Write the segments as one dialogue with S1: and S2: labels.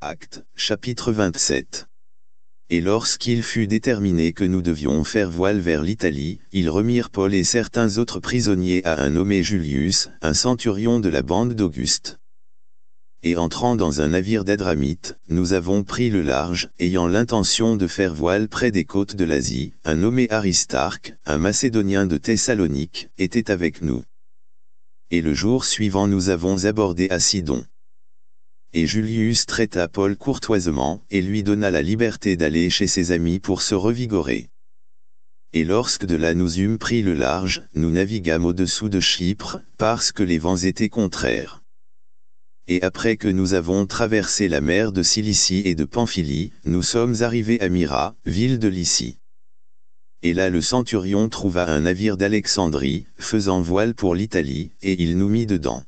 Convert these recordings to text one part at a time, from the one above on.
S1: Actes, chapitre 27. Et lorsqu'il fut déterminé que nous devions faire voile vers l'Italie, ils remirent Paul et certains autres prisonniers à un nommé Julius, un centurion de la bande d'Auguste. Et entrant dans un navire d'Adramite, nous avons pris le large, ayant l'intention de faire voile près des côtes de l'Asie, un nommé Aristarque, un Macédonien de Thessalonique, était avec nous. Et le jour suivant nous avons abordé à Sidon et Julius traita Paul courtoisement et lui donna la liberté d'aller chez ses amis pour se revigorer. Et lorsque de là nous eûmes pris le large, nous naviguâmes au-dessous de Chypre, parce que les vents étaient contraires. Et après que nous avons traversé la mer de Cilicie et de Pamphylie, nous sommes arrivés à Myra, ville de Lycie. Et là le centurion trouva un navire d'Alexandrie, faisant voile pour l'Italie, et il nous mit dedans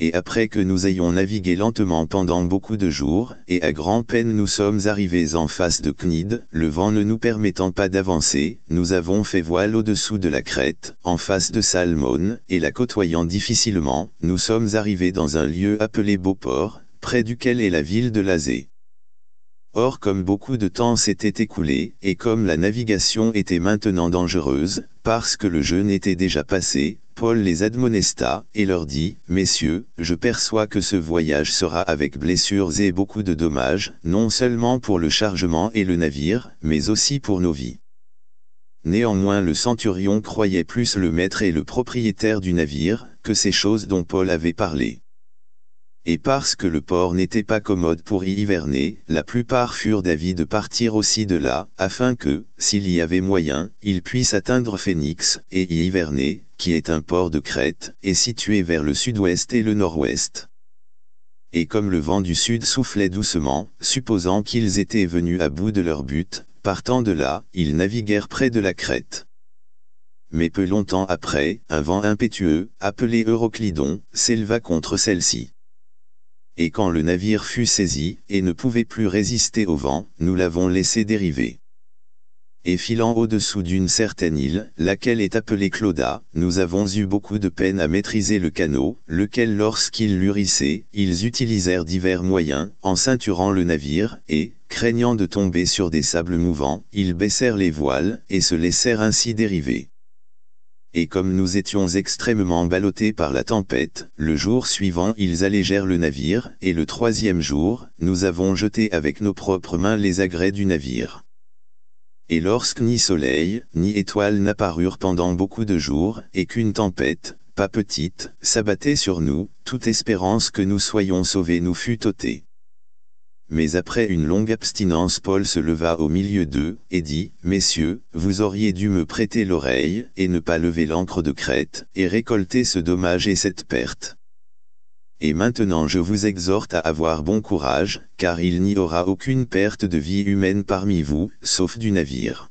S1: et après que nous ayons navigué lentement pendant beaucoup de jours, et à grand-peine nous sommes arrivés en face de Cnid, le vent ne nous permettant pas d'avancer, nous avons fait voile au-dessous de la crête, en face de Salmone, et la côtoyant difficilement, nous sommes arrivés dans un lieu appelé Beauport, près duquel est la ville de Lazé. Or comme beaucoup de temps s'était écoulé, et comme la navigation était maintenant dangereuse, parce que le jeûne était déjà passé, Paul les admonesta, et leur dit, Messieurs, je perçois que ce voyage sera avec blessures et beaucoup de dommages, non seulement pour le chargement et le navire, mais aussi pour nos vies. Néanmoins le centurion croyait plus le maître et le propriétaire du navire, que ces choses dont Paul avait parlé et parce que le port n'était pas commode pour y hiverner, la plupart furent d'avis de partir aussi de là, afin que, s'il y avait moyen, ils puissent atteindre Phénix, et y hiverner, qui est un port de Crète, et situé vers le sud-ouest et le nord-ouest. Et comme le vent du sud soufflait doucement, supposant qu'ils étaient venus à bout de leur but, partant de là, ils naviguèrent près de la Crète mais peu longtemps après, un vent impétueux, appelé Euroclidon, s'éleva contre celle-ci et quand le navire fut saisi, et ne pouvait plus résister au vent, nous l'avons laissé dériver. Et filant au-dessous d'une certaine île, laquelle est appelée Clauda, nous avons eu beaucoup de peine à maîtriser le canot, lequel lorsqu'il lurissait, ils utilisèrent divers moyens, en ceinturant le navire, et, craignant de tomber sur des sables mouvants, ils baissèrent les voiles, et se laissèrent ainsi dériver et comme nous étions extrêmement ballottés par la tempête, le jour suivant ils allégèrent le navire, et le troisième jour, nous avons jeté avec nos propres mains les agrès du navire. Et lorsque ni soleil, ni étoile n'apparurent pendant beaucoup de jours, et qu'une tempête, pas petite, s'abattait sur nous, toute espérance que nous soyons sauvés nous fut ôtée mais après une longue abstinence Paul se leva au milieu d'eux, et dit, « Messieurs, vous auriez dû me prêter l'oreille, et ne pas lever l'encre de crête et récolter ce dommage et cette perte. Et maintenant je vous exhorte à avoir bon courage, car il n'y aura aucune perte de vie humaine parmi vous, sauf du navire.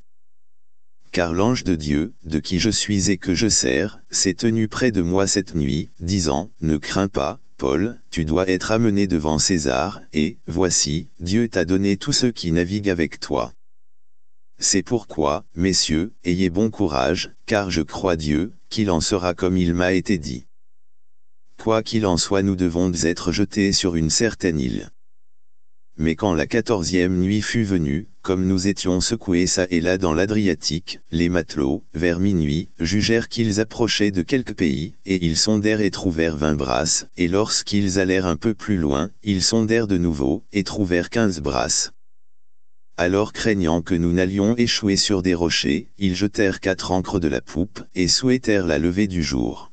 S1: Car l'ange de Dieu, de qui je suis et que je sers, s'est tenu près de moi cette nuit, disant, « Ne crains pas, Paul, tu dois être amené devant César, et, voici, Dieu t'a donné tous ceux qui naviguent avec toi. C'est pourquoi, messieurs, ayez bon courage, car je crois Dieu, qu'il en sera comme il m'a été dit. Quoi qu'il en soit nous devons être jetés sur une certaine île. Mais quand la quatorzième nuit fut venue, comme nous étions secoués ça et là dans l'Adriatique, les matelots, vers minuit, jugèrent qu'ils approchaient de quelque pays, et ils sondèrent et trouvèrent vingt brasses, et lorsqu'ils allèrent un peu plus loin, ils sondèrent de nouveau, et trouvèrent quinze brasses. Alors craignant que nous n'allions échouer sur des rochers, ils jetèrent quatre ancres de la poupe, et souhaitèrent la levée du jour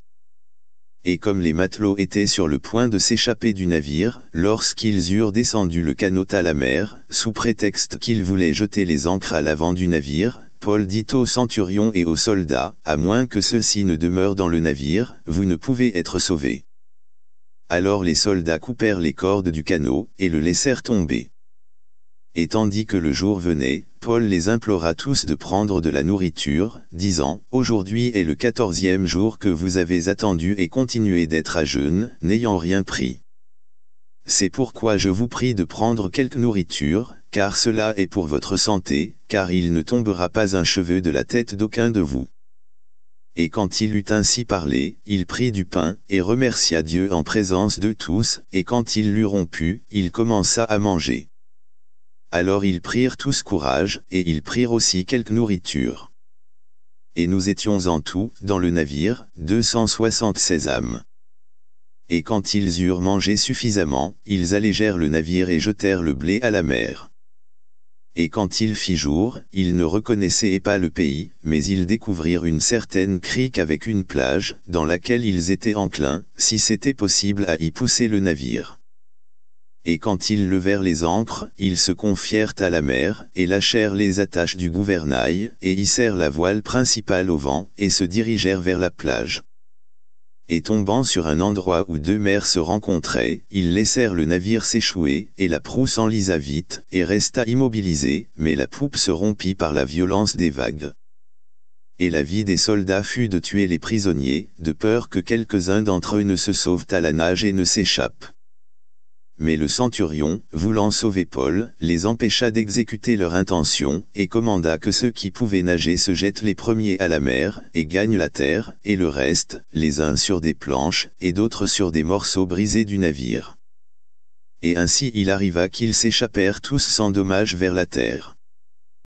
S1: et comme les matelots étaient sur le point de s'échapper du navire, lorsqu'ils eurent descendu le canot à la mer, sous prétexte qu'ils voulaient jeter les ancres à l'avant du navire, Paul dit aux centurions et aux soldats, à moins que ceux-ci ne demeurent dans le navire, vous ne pouvez être sauvés. Alors les soldats coupèrent les cordes du canot, et le laissèrent tomber. Et tandis que le jour venait, Paul les implora tous de prendre de la nourriture, disant, Aujourd'hui est le quatorzième jour que vous avez attendu et continué d'être à jeûne, n'ayant rien pris. C'est pourquoi je vous prie de prendre quelque nourriture, car cela est pour votre santé, car il ne tombera pas un cheveu de la tête d'aucun de vous. Et quand il eut ainsi parlé, il prit du pain, et remercia Dieu en présence de tous, et quand il l'eut rompu, il commença à manger. Alors ils prirent tous courage, et ils prirent aussi quelque nourriture. Et nous étions en tout, dans le navire, 276 âmes. Et quand ils eurent mangé suffisamment, ils allégèrent le navire et jetèrent le blé à la mer. Et quand il fit jour, ils ne reconnaissaient pas le pays, mais ils découvrirent une certaine crique avec une plage, dans laquelle ils étaient enclins, si c'était possible à y pousser le navire et quand ils levèrent les ancres, ils se confièrent à la mer, et lâchèrent les attaches du gouvernail, et hissèrent la voile principale au vent, et se dirigèrent vers la plage. Et tombant sur un endroit où deux mers se rencontraient, ils laissèrent le navire s'échouer, et la proue s'enlisa vite, et resta immobilisée, mais la poupe se rompit par la violence des vagues et la vie des soldats fut de tuer les prisonniers, de peur que quelques-uns d'entre eux ne se sauvent à la nage et ne s'échappent. Mais le centurion, voulant sauver Paul, les empêcha d'exécuter leur intention, et commanda que ceux qui pouvaient nager se jettent les premiers à la mer, et gagnent la terre, et le reste, les uns sur des planches, et d'autres sur des morceaux brisés du navire. Et ainsi il arriva qu'ils s'échappèrent tous sans dommage vers la terre.